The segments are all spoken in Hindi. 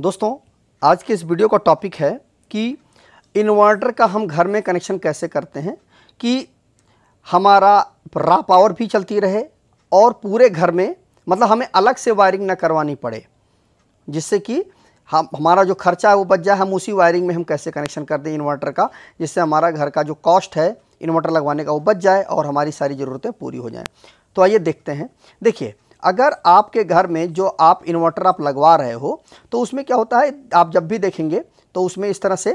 दोस्तों आज के इस वीडियो का टॉपिक है कि इन्वर्टर का हम घर में कनेक्शन कैसे करते हैं कि हमारा रा पावर भी चलती रहे और पूरे घर में मतलब हमें अलग से वायरिंग ना करवानी पड़े जिससे कि हम हमारा जो खर्चा है वो बच जाए हम उसी वायरिंग में हम कैसे कनेक्शन कर दें इन्वर्टर का जिससे हमारा घर का जो कॉस्ट है इन्वर्टर लगवाने का वो बच जाए और हमारी सारी ज़रूरतें पूरी हो जाएँ तो आइए देखते हैं देखिए अगर आपके घर में जो आप इन्वर्टर आप लगवा रहे हो तो उसमें क्या होता है आप जब भी देखेंगे तो उसमें इस तरह से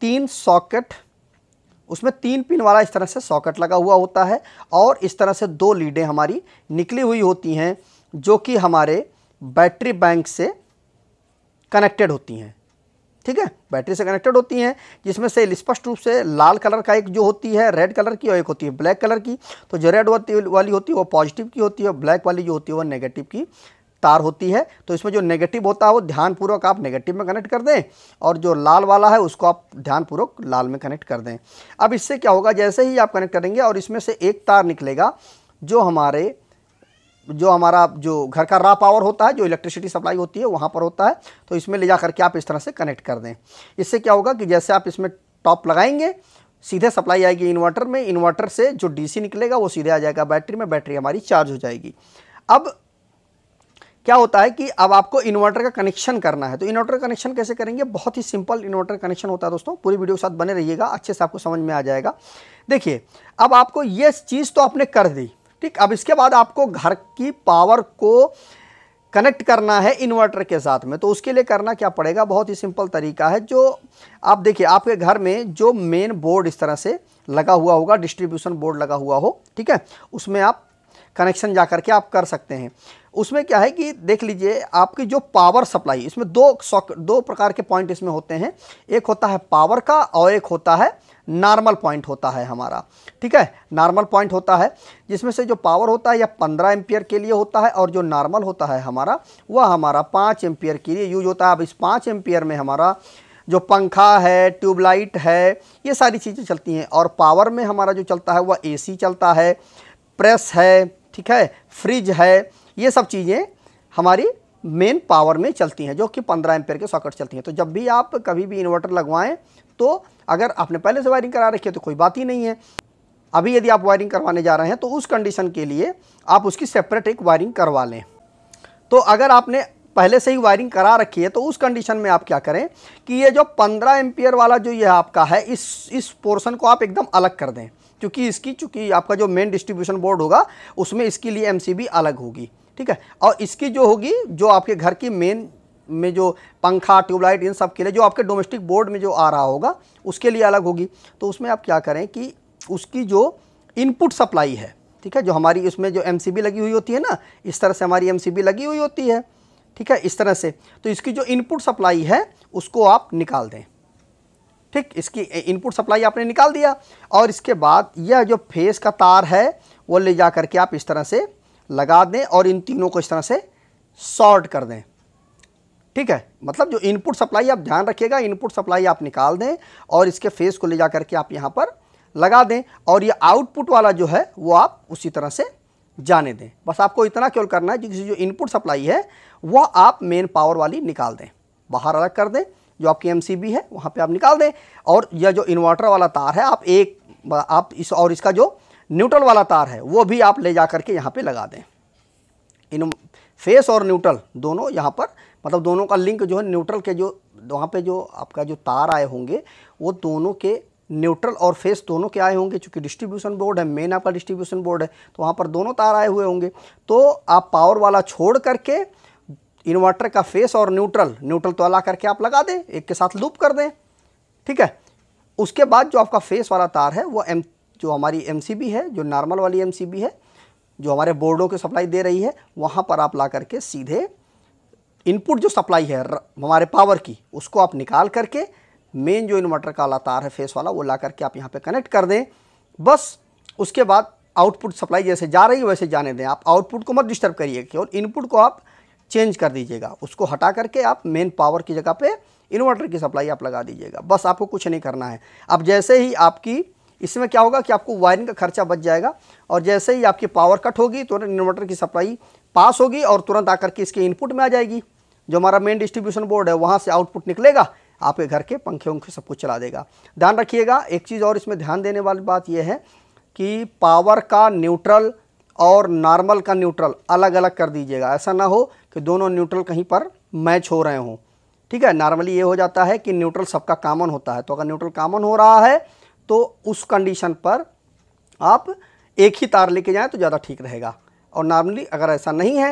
तीन सॉकेट उसमें तीन पिन वाला इस तरह से सॉकेट लगा हुआ होता है और इस तरह से दो लीडें हमारी निकली हुई होती हैं जो कि हमारे बैटरी बैंक से कनेक्टेड होती हैं ठीक है बैटरी से कनेक्टेड होती हैं जिसमें से स्पष्ट रूप से लाल कलर का एक जो होती है रेड कलर की और एक होती है ब्लैक कलर की तो जो रेड वाली होती है वो पॉजिटिव की होती है और ब्लैक वाली जो होती है वो नेगेटिव की तार होती है तो इसमें जो नेगेटिव होता है वो ध्यानपूर्वक आप नेगेटिव में कनेक्ट कर दें और जो लाल वाला है उसको आप ध्यानपूर्वक लाल में कनेक्ट कर दें अब इससे क्या होगा जैसे ही आप कनेक्ट करेंगे और इसमें से एक तार निकलेगा जो हमारे जो हमारा जो घर का रा पावर होता है जो इलेक्ट्रिसिटी सप्लाई होती है वहाँ पर होता है तो इसमें ले जा करके आप इस तरह से कनेक्ट कर दें इससे क्या होगा कि जैसे आप इसमें टॉप लगाएंगे सीधे सप्लाई आएगी इन्वर्टर में इन्वर्टर से जो डीसी निकलेगा वो सीधे आ जाएगा बैटरी में बैटरी हमारी चार्ज हो जाएगी अब क्या होता है कि अब आपको इन्वर्टर का कनेक्शन करना है तो इन्वर्टर कनेक्शन कैसे करेंगे बहुत ही सिंपल इन्वर्टर कनेक्शन होता है दोस्तों पूरी वीडियो के साथ बने रहिएगा अच्छे से आपको समझ में आ जाएगा देखिए अब आपको ये चीज़ तो आपने कर दी ठीक अब इसके बाद आपको घर की पावर को कनेक्ट करना है इन्वर्टर के साथ में तो उसके लिए करना क्या पड़ेगा बहुत ही सिंपल तरीका है जो आप देखिए आपके घर में जो मेन बोर्ड इस तरह से लगा हुआ होगा डिस्ट्रीब्यूशन बोर्ड लगा हुआ हो ठीक है उसमें आप कनेक्शन जा करके आप कर सकते हैं उसमें क्या है कि देख लीजिए आपकी जो पावर सप्लाई इसमें दो दो प्रकार के पॉइंट इसमें होते हैं एक होता है पावर का और एक होता है नॉर्मल पॉइंट होता है हमारा ठीक है नॉर्मल पॉइंट होता है जिसमें से जो पावर होता है या पंद्रह एम्पियर के लिए होता है और जो नॉर्मल होता है हमारा वह हमारा पाँच एम्पियर के लिए यूज होता है अब इस पाँच एम्पियर में हमारा जो पंखा है ट्यूबलाइट है ये सारी चीज़ें चलती हैं और पावर में हमारा जो चलता है वह ए चलता है प्रेस है ठीक है फ्रिज है ये सब चीज़ें हमारी मेन पावर में चलती हैं जो कि पंद्रह एम्पेयर के सॉकेट चलती हैं तो जब भी आप कभी भी इन्वर्टर लगवाएं तो अगर आपने पहले से वायरिंग करा रखी है तो कोई बात ही नहीं है अभी यदि आप वायरिंग करवाने जा रहे हैं तो उस कंडीशन के लिए आप उसकी सेपरेट एक वायरिंग करवा लें तो अगर आपने पहले से ही वायरिंग करा रखी है तो उस कंडीशन में आप क्या करें कि ये जो 15 एम्पियर वाला जो ये आपका है इस इस पोर्शन को आप एकदम अलग कर दें क्योंकि इसकी चूँकि आपका जो मेन डिस्ट्रीब्यूशन बोर्ड होगा उसमें इसके लिए एम अलग होगी ठीक है और इसकी जो होगी जो आपके घर की मेन में जो पंखा ट्यूबलाइट इन सब के लिए जो आपके डोमेस्टिक बोर्ड में जो आ रहा होगा उसके लिए अलग होगी तो उसमें आप क्या करें कि उसकी जो इनपुट सप्लाई है ठीक है जो हमारी इसमें जो एम लगी हुई होती है ना इस तरह से हमारी एम लगी हुई होती है ठीक है इस तरह से तो इसकी जो इनपुट सप्लाई है उसको आप निकाल दें ठीक इसकी इनपुट सप्लाई आपने निकाल दिया और इसके बाद यह जो फेस का तार है वो ले जा करके आप इस तरह से लगा दें और इन तीनों को इस तरह से शॉर्ट कर दें ठीक है मतलब जो इनपुट सप्लाई आप ध्यान रखिएगा इनपुट सप्लाई आप निकाल दें और इसके फेस को ले जा करके आप यहाँ पर लगा दें और ये आउटपुट वाला जो है वो आप उसी तरह से जाने दें बस आपको इतना केवल करना है कि जो इनपुट सप्लाई है वह आप मेन पावर वाली निकाल दें बाहर अलग कर दें जो आपकी एम है वहाँ पर आप निकाल दें और यह जो इन्वर्टर वाला तार है आप एक आप इस और इसका जो न्यूट्रल वाला तार है वो भी आप ले जा करके यहाँ पर लगा दें इन फेस और न्यूट्रल दोनों यहाँ पर मतलब दोनों का लिंक जो है न्यूट्रल के जो वहाँ पे जो आपका जो तार आए होंगे वो दोनों के न्यूट्रल और फेस दोनों के आए होंगे चूँकि डिस्ट्रीब्यूशन बोर्ड है मेन आपका डिस्ट्रीब्यूशन बोर्ड है तो वहाँ पर दोनों तार आए हुए होंगे तो आप पावर वाला छोड़ करके इन्वर्टर का फेस और न्यूट्रल न्यूट्रल तो अला करके आप लगा दें एक के साथ लूप कर दें ठीक है उसके बाद जो आपका फेस वाला तार है वो एम जो हमारी एम है जो नॉर्मल वाली एम है जो हमारे बोर्डों की सप्लाई दे रही है वहाँ पर आप ला करके सीधे इनपुट जो सप्लाई है हमारे पावर की उसको आप निकाल करके मेन जो इन्वर्टर का वाला तार है फेस वाला वो ला करके आप यहाँ पे कनेक्ट कर दें बस उसके बाद आउटपुट सप्लाई जैसे जा रही है वैसे जाने दें आप आउटपुट को मत डिस्टर्ब करिए केवल इनपुट को आप चेंज कर दीजिएगा उसको हटा करके आप मेन पावर की जगह पे इन्वर्टर की सप्लाई आप लगा दीजिएगा बस आपको कुछ नहीं करना है अब जैसे ही आपकी इसमें क्या होगा कि आपको वायरिंग का खर्चा बच जाएगा और जैसे ही आपकी पावर कट होगी तुरंत इन्वर्टर की सप्लाई पास होगी और तुरंत आकर के इसके इनपुट में आ जाएगी जो हमारा मेन डिस्ट्रीब्यूशन बोर्ड है वहाँ से आउटपुट निकलेगा आपके घर के पंखे वंखे सब कुछ चला देगा ध्यान रखिएगा एक चीज़ और इसमें ध्यान देने वाली बात यह है कि पावर का न्यूट्रल और नॉर्मल का न्यूट्रल अलग अलग कर दीजिएगा ऐसा ना हो कि दोनों न्यूट्रल कहीं पर मैच हो रहे हों ठीक है नॉर्मली ये हो जाता है कि न्यूट्रल सबका कॉमन होता है तो अगर न्यूट्रल कॉमन हो रहा है तो उस कंडीशन पर आप एक ही तार लेके जाएं तो ज़्यादा ठीक रहेगा और नॉर्मली अगर ऐसा नहीं है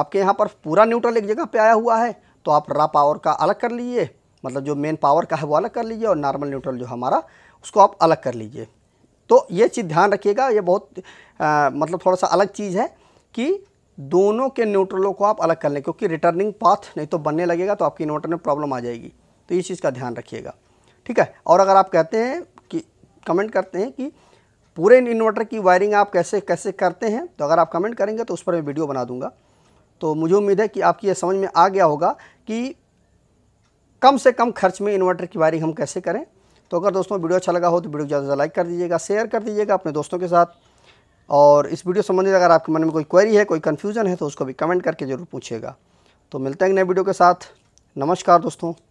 आपके यहाँ पर पूरा न्यूट्रल एक जगह पे आया हुआ है तो आप रा पावर का अलग कर लीजिए मतलब जो मेन पावर का है वो अलग कर लीजिए और नॉर्मल न्यूट्रल जो हमारा उसको आप अलग कर लीजिए तो ये चीज़ ध्यान रखिएगा ये बहुत आ, मतलब थोड़ा सा अलग चीज़ है कि दोनों के न्यूट्रलों को आप अलग कर लें क्योंकि रिटर्निंग पाथ नहीं तो बनने लगेगा तो आपकी इन्वर्टर में प्रॉब्लम आ जाएगी तो इस चीज़ का ध्यान रखिएगा ठीक है और अगर आप कहते हैं कमेंट करते हैं कि पूरे इन्वर्टर की वायरिंग आप कैसे कैसे करते हैं तो अगर आप कमेंट करेंगे तो उस पर मैं वीडियो बना दूंगा तो मुझे उम्मीद है कि आपकी ये समझ में आ गया होगा कि कम से कम खर्च में इन्वर्टर की वायरिंग हम कैसे करें तो अगर दोस्तों वीडियो अच्छा लगा हो तो वीडियो ज़्यादा से लाइक कर दीजिएगा शेयर कर दीजिएगा अपने दोस्तों के साथ और इस वीडियो संबंधित अगर आपके मन में कोई क्वेरी है कोई कन्फ्यूज़न है तो उसको भी कमेंट करके ज़रूर पूछिएगा तो मिलते हैं नए वीडियो के साथ नमस्कार दोस्तों